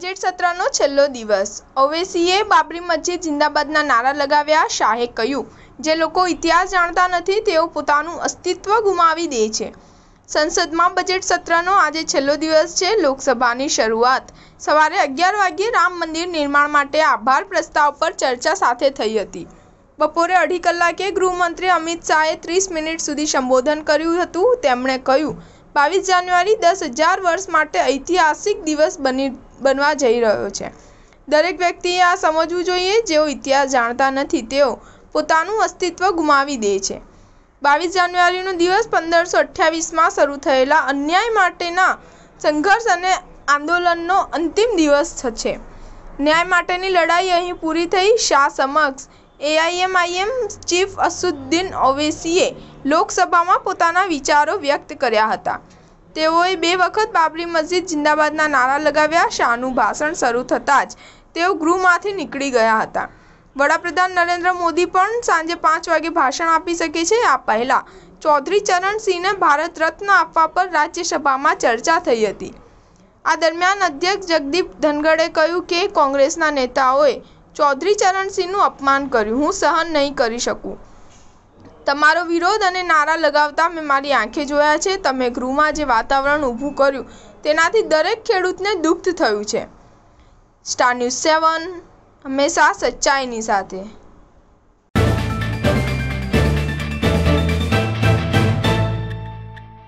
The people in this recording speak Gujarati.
બજેટ સત્રનો છેલ્લો દિવસ ઓવેસીએ બાબરી મસ્જિદ જિંદાબાદના નારા લગાવ્યા શાહે કહ્યું જે લોકો ઇતિહાસ જાણતા નથી તેઓ પોતાનું અસ્તિત્વ ગુમાવી દે છે સંસદમાં બજેટ સત્રનો આજે છેલ્લો દિવસ છે લોકસભાની શરૂઆત સવારે અગિયાર વાગ્યે રામ મંદિર નિર્માણ માટે આભાર પ્રસ્તાવ પર ચર્ચા સાથે થઈ હતી બપોરે અઢી કલાકે ગૃહમંત્રી અમિત શાહે ત્રીસ મિનિટ સુધી સંબોધન કર્યું હતું તેમણે કહ્યું બાવીસ જાન્યુઆરી દસ હજાર વર્ષ માટે ઐતિહાસિક દિવસ બની બનવા જઈ રહ્યો છે દરેક વ્યક્તિએ આ સમજવું જોઈએ જેઓ ઇતિહાસ જાણતા નથી તેઓ પોતાનું અસ્તિત્વ ગુમાવી દે છે બાવીસ જાન્યુઆરીનો દિવસ પંદરસો અઠ્યાવીસમાં શરૂ થયેલા અન્યાય માટેના સંઘર્ષ અને આંદોલનનો અંતિમ દિવસ છે ન્યાય માટેની લડાઈ અહીં પૂરી થઈ શાહ સમક્ષ એઆઈએમઆઈએમ ચીફ અસુદ્દીન ઓવેસીએ લોકસભામાં પોતાના વિચારો વ્યક્ત કર્યા હતા તેઓએ બે વખત બાબરી મસ્જિદ જિંદાબાદના નારા લગાવ્યા શાહનું ભાષણ શરૂ થતાં જ તેઓ ગૃહમાંથી નીકળી ગયા હતા વડાપ્રધાન નરેન્દ્ર મોદી પણ સાંજે પાંચ વાગે ભાષણ આપી શકે છે આ પહેલાં ચૌધરી ચરણસિંહને ભારત રત્ન આપવા પર રાજ્યસભામાં ચર્ચા થઈ હતી આ દરમિયાન અધ્યક્ષ જગદીપ ધનગડે કહ્યું કે કોંગ્રેસના નેતાઓએ ચૌધરી ચરણસિંહનું અપમાન કર્યું હું સહન નહીં કરી શકું તમારો વિરોધ અને નારા લગાવતા મેં મારી આંખે જોયા છે તમે ગૃહમાં જે વાતાવરણ ઊભું કર્યું તેનાથી દરેક ખેડૂતને દુઃખ થયું છે સ્ટાર ન્યૂઝ સેવન હંમેશા સચ્ચાઈની સાથે